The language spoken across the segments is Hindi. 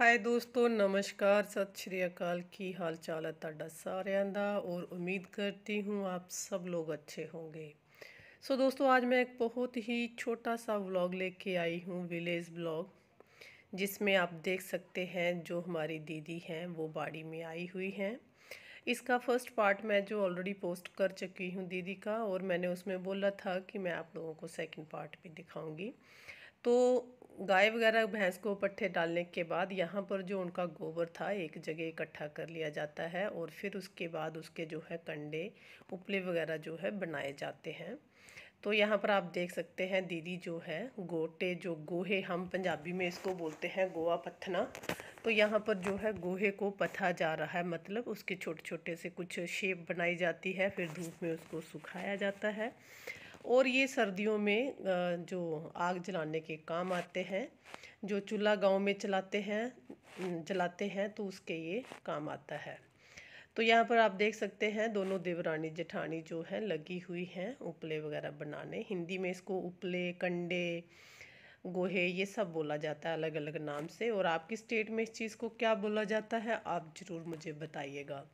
हाय दोस्तों नमस्कार सत श्री अकाल की हाल चाल है ताड़ा ਸਾਰਿਆਂ और उम्मीद करती हूँ आप सब लोग अच्छे होंगे सो दोस्तों आज मैं एक बहुत ही छोटा सा व्लॉग लेके आई हूँ विलेज ब्लॉग जिसमें आप देख सकते हैं जो हमारी दीदी हैं वो बाड़ी में आई हुई हैं इसका फर्स्ट पार्ट मैं जो ऑलरेडी पोस्ट कर चुकी हूँ दीदी का और मैंने उसमें बोला था कि मैं आप लोगों को सेकेंड पार्ट भी दिखाऊँगी तो गाय वगैरह भैंस को पट्ठे डालने के बाद यहाँ पर जो उनका गोबर था एक जगह इकट्ठा कर लिया जाता है और फिर उसके बाद उसके जो है कंडे उपले वगैरह जो है बनाए जाते हैं तो यहाँ पर आप देख सकते हैं दीदी जो है गोटे जो गोहे हम पंजाबी में इसको बोलते हैं गोवा पत्थना तो यहाँ पर जो है गोहे को पथा जा रहा है मतलब उसके छोटे छोटे से कुछ शेप बनाई जाती है फिर धूप में उसको सुखाया जाता है और ये सर्दियों में जो आग जलाने के काम आते हैं जो चूल्हा गांव में चलाते हैं जलाते हैं तो उसके ये काम आता है तो यहाँ पर आप देख सकते हैं दोनों देवरानी जेठानी जो है लगी हुई हैं उपले वगैरह बनाने हिंदी में इसको उपले कंडे गोहे ये सब बोला जाता है अलग अलग नाम से और आपकी स्टेट में इस चीज़ को क्या बोला जाता है आप ज़रूर मुझे बताइएगा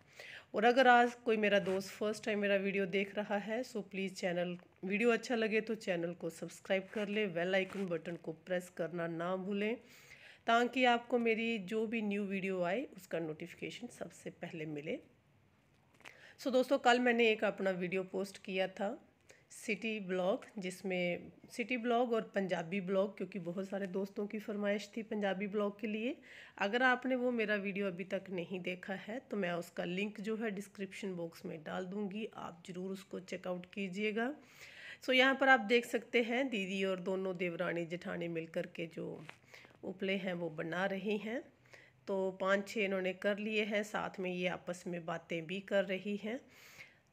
और अगर आज कोई मेरा दोस्त फर्स्ट टाइम मेरा वीडियो देख रहा है सो प्लीज़ चैनल वीडियो अच्छा लगे तो चैनल को सब्सक्राइब कर ले वेल आइकन बटन को प्रेस करना ना भूलें ताकि आपको मेरी जो भी न्यू वीडियो आए उसका नोटिफिकेशन सबसे पहले मिले सो so, दोस्तों कल मैंने एक अपना वीडियो पोस्ट किया था सिटी ब्लॉग जिसमें सिटी ब्लॉग और पंजाबी ब्लॉग क्योंकि बहुत सारे दोस्तों की फरमाइश थी पंजाबी ब्लॉग के लिए अगर आपने वो मेरा वीडियो अभी तक नहीं देखा है तो मैं उसका लिंक जो है डिस्क्रिप्शन बॉक्स में डाल दूँगी आप ज़रूर उसको चेकआउट कीजिएगा सो यहाँ पर आप देख सकते हैं दीदी और दोनों देवरानी जेठानी मिल के जो उपले हैं वो बना रही हैं तो पाँच छः इन्होंने कर लिए हैं साथ में ये आपस में बातें भी कर रही हैं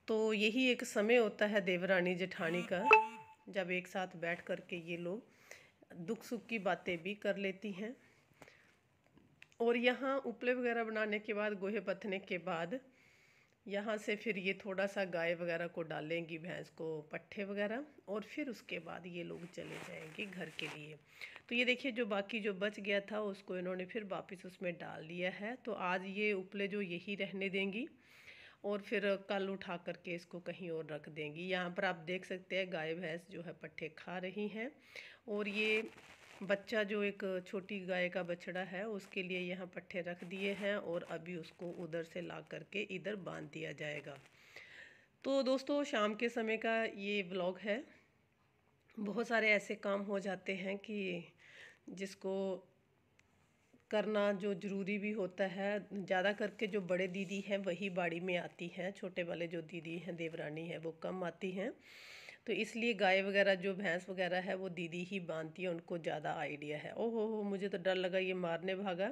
तो यही एक समय होता है देवरानी जेठानी का जब एक साथ बैठ कर के ये लोग दुख सुख की बातें भी कर लेती हैं और यहाँ उपले वगैरह बनाने के बाद गोहे पथने के बाद यहाँ से फिर ये थोड़ा सा गाय वगैरह को डालेंगी भैंस को पट्ठे वगैरह और फिर उसके बाद ये लोग चले जाएंगे घर के लिए तो ये देखिए जो बाकी जो बच गया था उसको इन्होंने फिर वापस उसमें डाल दिया है तो आज ये उपले जो यही रहने देंगी और फिर कल उठा करके इसको कहीं और रख देंगी यहाँ पर आप देख सकते हैं गाय भैंस जो है पट्ठे खा रही हैं और ये बच्चा जो एक छोटी गाय का बछड़ा है उसके लिए यहाँ पट्ठे रख दिए हैं और अभी उसको उधर से ला करके इधर बांध दिया जाएगा तो दोस्तों शाम के समय का ये ब्लॉग है बहुत सारे ऐसे काम हो जाते हैं कि जिसको करना जो ज़रूरी भी होता है ज़्यादा करके जो बड़े दीदी हैं वही बाड़ी में आती हैं छोटे वाले जो दीदी हैं देवरानी है वो कम आती हैं तो इसलिए गाय वगैरह जो भैंस वगैरह है वो दीदी ही बांधती है उनको ज़्यादा आइडिया है ओहो हो मुझे तो डर लगा ये मारने भागा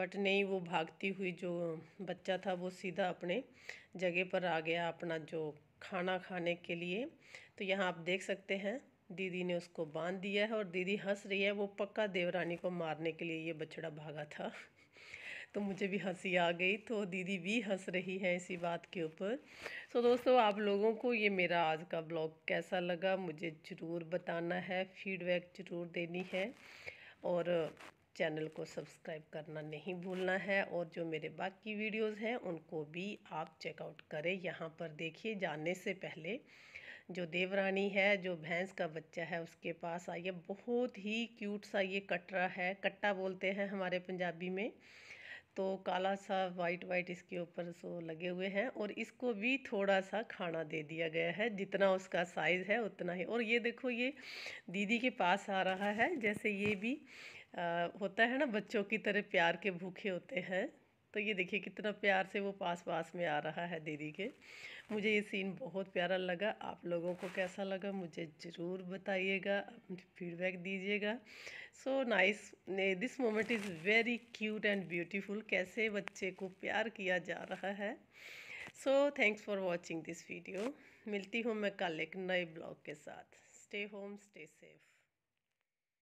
बट नहीं वो भागती हुई जो बच्चा था वो सीधा अपने जगह पर आ गया अपना जो खाना खाने के लिए तो यहाँ आप देख सकते हैं दीदी ने उसको बांध दिया है और दीदी हंस रही है वो पक्का देवरानी को मारने के लिए ये बछड़ा भागा था तो मुझे भी हंसी आ गई तो दीदी भी हंस रही है इसी बात के ऊपर सो दोस्तों आप लोगों को ये मेरा आज का ब्लॉग कैसा लगा मुझे ज़रूर बताना है फीडबैक ज़रूर देनी है और चैनल को सब्सक्राइब करना नहीं भूलना है और जो मेरे बाकी वीडियोस हैं उनको भी आप चेकआउट करें यहाँ पर देखिए जाने से पहले जो देवरानी है जो भैंस का बच्चा है उसके पास आई है बहुत ही क्यूट सा ये कटरा है कट्टा बोलते हैं हमारे पंजाबी में तो काला सा वाइट वाइट इसके ऊपर सो लगे हुए हैं और इसको भी थोड़ा सा खाना दे दिया गया है जितना उसका साइज़ है उतना ही और ये देखो ये दीदी के पास आ रहा है जैसे ये भी आ, होता है ना बच्चों की तरह प्यार के भूखे होते हैं तो ये देखिए कितना प्यार से वो पास पास में आ रहा है दीदी के मुझे ये सीन बहुत प्यारा लगा आप लोगों को कैसा लगा मुझे ज़रूर बताइएगा फीडबैक दीजिएगा so nice this moment is very cute and beautiful कैसे बच्चे को प्यार किया जा रहा है so thanks for watching this video मिलती हूँ मैं कल एक नए ब्लॉग के साथ स्टे होम स्टे सेफ